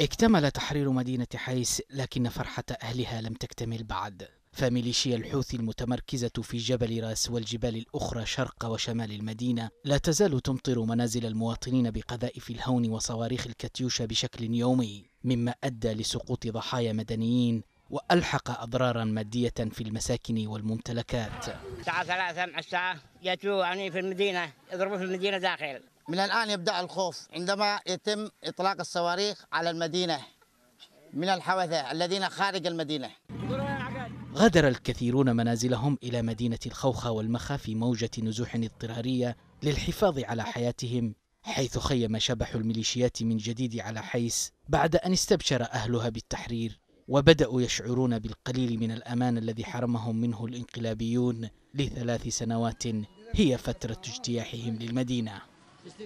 اكتمل تحرير مدينة حيس لكن فرحة أهلها لم تكتمل بعد فميليشيا الحوثي المتمركزة في جبل راس والجبال الأخرى شرق وشمال المدينة لا تزال تمطر منازل المواطنين بقذائف الهون وصواريخ الكاتيوشا بشكل يومي مما أدى لسقوط ضحايا مدنيين وألحق أضرارا مادية في المساكن والممتلكات الساعة ثلاثة الساعة يأتوا يعني في المدينة يضربوا في المدينة داخل من الآن يبدأ الخوف عندما يتم إطلاق الصواريخ على المدينة من الحوثة الذين خارج المدينة غادر الكثيرون منازلهم إلى مدينة الخوخة والمخا في موجة نزوح اضطرارية للحفاظ على حياتهم حيث خيم شبح الميليشيات من جديد على حيس بعد أن استبشر أهلها بالتحرير وبدأوا يشعرون بالقليل من الأمان الذي حرمهم منه الانقلابيون لثلاث سنوات هي فترة اجتياحهم للمدينة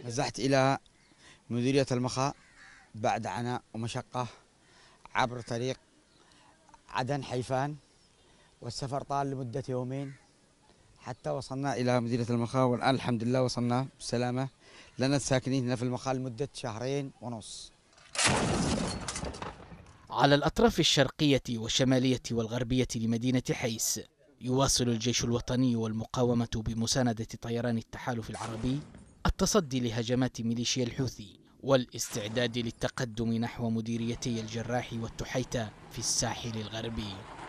نزحت إلى مديرية المخا بعد عناء ومشقة عبر طريق عدن حيفان والسفر طال لمدة يومين حتى وصلنا إلى مديرية المخا والآن الحمد لله وصلنا بسلامة لنا ساكنين هنا في المخا لمدة شهرين ونص على الأطراف الشرقية والشمالية والغربية لمدينة حيس يواصل الجيش الوطني والمقاومة بمساندة طيران التحالف العربي التصدي لهجمات ميليشيا الحوثي والاستعداد للتقدم نحو مديريتي الجراح والتحيتة في الساحل الغربي